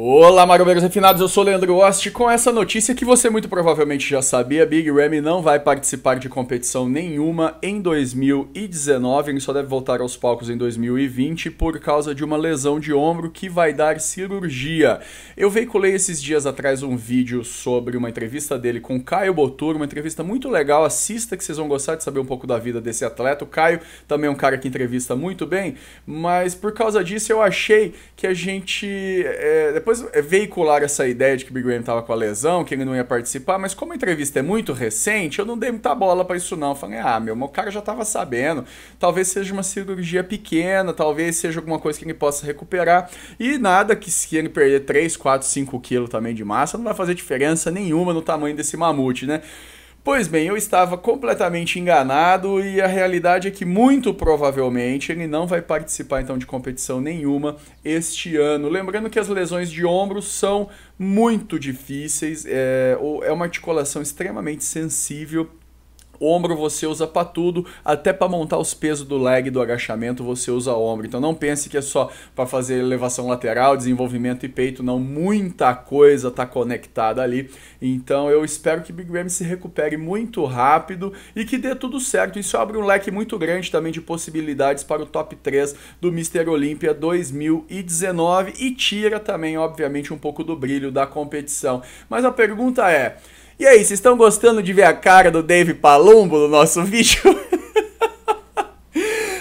Olá, marombeiros refinados, eu sou o Leandro Ost com essa notícia que você muito provavelmente já sabia, Big Ramy não vai participar de competição nenhuma em 2019, ele só deve voltar aos palcos em 2020 por causa de uma lesão de ombro que vai dar cirurgia. Eu veiculei esses dias atrás um vídeo sobre uma entrevista dele com Caio Botur, uma entrevista muito legal, assista que vocês vão gostar de saber um pouco da vida desse atleta. O Caio também é um cara que entrevista muito bem, mas por causa disso eu achei que a gente... É, depois é, veicularam essa ideia de que o Big Graham tava com a lesão, que ele não ia participar, mas como a entrevista é muito recente, eu não dei muita bola para isso não. Eu falei, ah, meu, o cara já tava sabendo. Talvez seja uma cirurgia pequena, talvez seja alguma coisa que ele possa recuperar. E nada que se ele perder 3, 4, 5 quilos também de massa, não vai fazer diferença nenhuma no tamanho desse mamute, né? Pois bem, eu estava completamente enganado e a realidade é que muito provavelmente ele não vai participar então de competição nenhuma este ano. Lembrando que as lesões de ombro são muito difíceis, é, é uma articulação extremamente sensível Ombro você usa para tudo, até para montar os pesos do leg do agachamento você usa ombro. Então não pense que é só para fazer elevação lateral, desenvolvimento e peito, não. Muita coisa está conectada ali. Então eu espero que Big Ram se recupere muito rápido e que dê tudo certo. Isso abre um leque muito grande também de possibilidades para o top 3 do Mr. Olímpia 2019 e tira também, obviamente, um pouco do brilho da competição. Mas a pergunta é. E aí, vocês estão gostando de ver a cara do Dave Palumbo no nosso vídeo?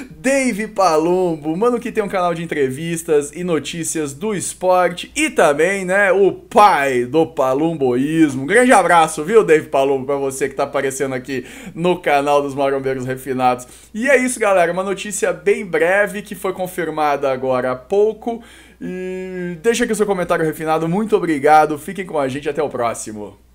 Dave Palumbo, mano que tem um canal de entrevistas e notícias do esporte e também, né, o pai do palumboísmo. Um grande abraço, viu, Dave Palumbo, para você que tá aparecendo aqui no canal dos Marombeiros Refinados. E é isso, galera, uma notícia bem breve que foi confirmada agora há pouco. E deixa aqui o seu comentário refinado. Muito obrigado. Fiquem com a gente até o próximo.